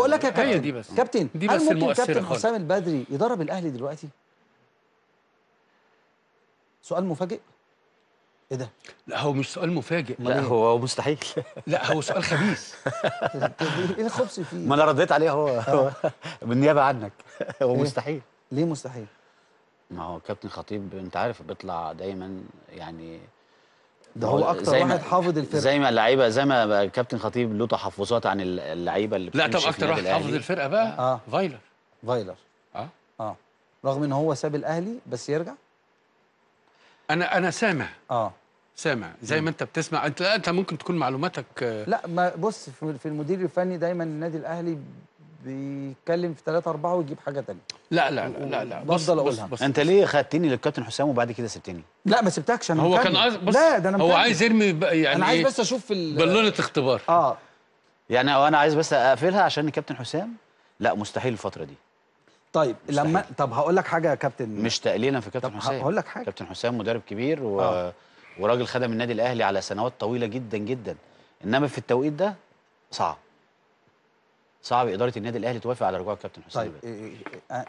بقول لك يا كابتن أيوة، دي بس كابتن دي بس هل ممكن كابتن حسام البدري يدرب الاهلي دلوقتي؟ سؤال مفاجئ ايه ده؟ لا هو مش سؤال مفاجئ لا هو مستحيل لا هو سؤال خبيث ايه الخبث فيه؟ ما انا رديت عليه هو آه. بالنيابه عنك هو إيه؟ مستحيل ليه مستحيل؟ ما هو كابتن خطيب انت عارف بيطلع دايما يعني ده هو اكتر واحد حافظ الفرقه زي ما اللعيبه زي ما كابتن خطيب له تحفظات عن اللعيبه اللي لا طب اكتر واحد حافظ الفرقه بقى آه. فايلر فايلر اه اه رغم ان هو ساب الاهلي بس يرجع انا انا سامع اه سامع زي ما انت بتسمع انت انت ممكن تكون معلوماتك آه، لا ما بص في المدير الفني دايما النادي الاهلي بيتكلم في 3 4 ويجيب حاجه ثانيه لا لا لا لا, لا بص بفضل اقولها بص بص انت ليه خدتني للكابتن حسام وبعد كده سبتني لا ما سبتكش انا هو كان عايز بص لا ده انا مكمل. هو عايز يرمي يعني انا عايز بس اشوف بالونه اختبار اه يعني انا عايز بس اقفلها عشان الكابتن حسام لا مستحيل الفتره دي طيب مستحيل. لما طب هقول لك حاجه يا كابتن مش تقليلا في كابتن حسام هقول لك حاجه كابتن حسام مدرب كبير و... آه. وراجل خدم النادي الاهلي على سنوات طويله جدا جدا انما في التوقيت ده صعب صعب اداره النادي الاهلي توافق على رجوع الكابتن حسام طيب